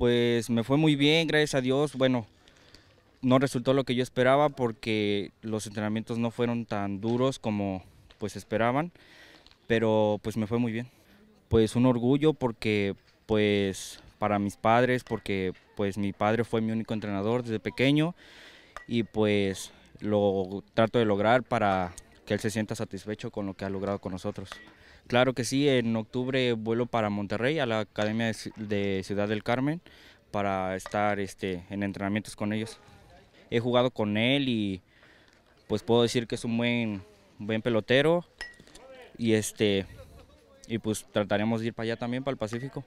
pues me fue muy bien, gracias a Dios. Bueno, no resultó lo que yo esperaba porque los entrenamientos no fueron tan duros como pues esperaban, pero pues me fue muy bien. Pues un orgullo porque pues para mis padres, porque pues mi padre fue mi único entrenador desde pequeño y pues lo trato de lograr para que él se sienta satisfecho con lo que ha logrado con nosotros. Claro que sí, en octubre vuelo para Monterrey, a la Academia de Ciudad del Carmen, para estar este, en entrenamientos con ellos. He jugado con él y pues puedo decir que es un buen, buen pelotero y, este, y pues trataremos de ir para allá también, para el Pacífico.